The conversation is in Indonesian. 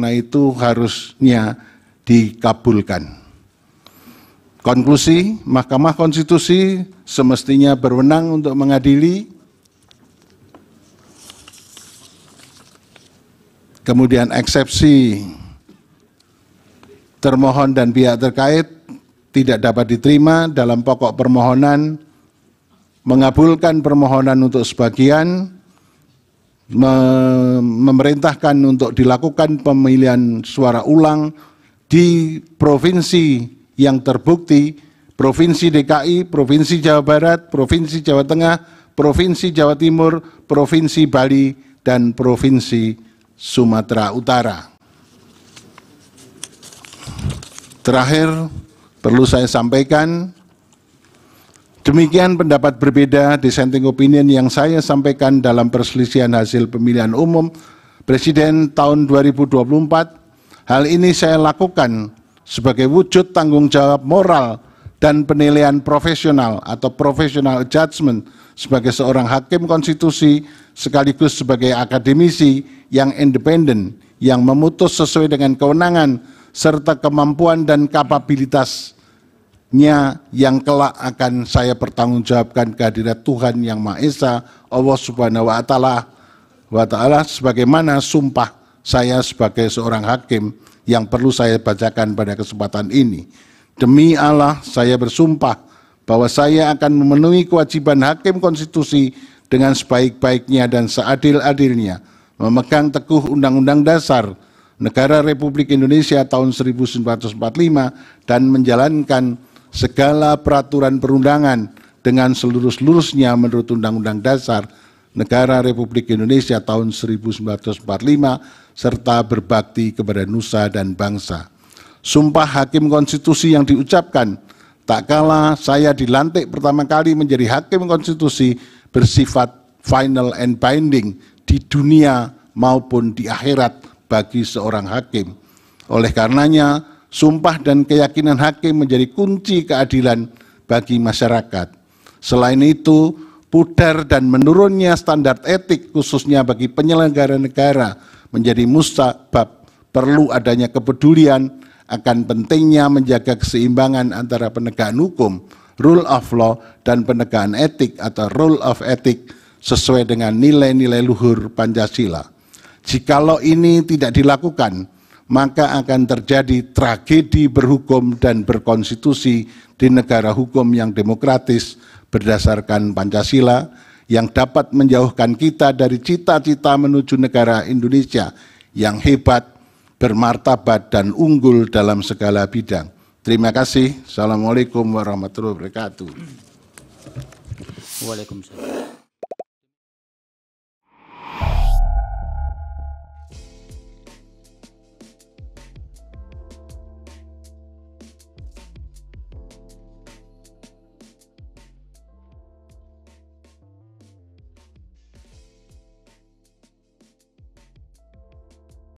karena itu harusnya dikabulkan. Konklusi, Mahkamah Konstitusi semestinya berwenang untuk mengadili. Kemudian eksepsi termohon dan pihak terkait tidak dapat diterima dalam pokok permohonan, mengabulkan permohonan untuk sebagian, memerintahkan untuk dilakukan pemilihan suara ulang di provinsi yang terbukti Provinsi DKI, Provinsi Jawa Barat, Provinsi Jawa Tengah, Provinsi Jawa Timur, Provinsi Bali, dan Provinsi Sumatera Utara. Terakhir, perlu saya sampaikan Demikian pendapat berbeda dissenting opinion yang saya sampaikan dalam perselisihan hasil pemilihan umum Presiden tahun 2024. Hal ini saya lakukan sebagai wujud tanggung jawab moral dan penilaian profesional atau professional judgment sebagai seorang hakim konstitusi sekaligus sebagai akademisi yang independen yang memutus sesuai dengan kewenangan serta kemampuan dan kapabilitas nya yang kelak akan saya pertanggungjawabkan kehadirat Tuhan yang Maha Esa Allah Subhanahu wa taala wa taala sebagaimana sumpah saya sebagai seorang hakim yang perlu saya bacakan pada kesempatan ini. Demi Allah saya bersumpah bahwa saya akan memenuhi kewajiban hakim konstitusi dengan sebaik-baiknya dan seadil-adilnya, memegang teguh Undang-Undang Dasar Negara Republik Indonesia tahun 1945 dan menjalankan segala peraturan perundangan dengan seluruh-seluruhnya menurut Undang-Undang Dasar Negara Republik Indonesia tahun 1945 serta berbakti kepada nusa dan bangsa. Sumpah hakim konstitusi yang diucapkan tak kalah saya dilantik pertama kali menjadi hakim konstitusi bersifat final and binding di dunia maupun di akhirat bagi seorang hakim. Oleh karenanya, Sumpah dan keyakinan hakim menjadi kunci keadilan bagi masyarakat. Selain itu, pudar dan menurunnya standar etik khususnya bagi penyelenggara negara menjadi mustabab perlu adanya kepedulian akan pentingnya menjaga keseimbangan antara penegakan hukum, rule of law, dan penegakan etik atau rule of ethic sesuai dengan nilai-nilai luhur Pancasila. Jikalau ini tidak dilakukan, maka akan terjadi tragedi berhukum dan berkonstitusi di negara hukum yang demokratis berdasarkan Pancasila yang dapat menjauhkan kita dari cita-cita menuju negara Indonesia yang hebat, bermartabat, dan unggul dalam segala bidang. Terima kasih. Assalamualaikum warahmatullahi wabarakatuh. Waalaikumsalam.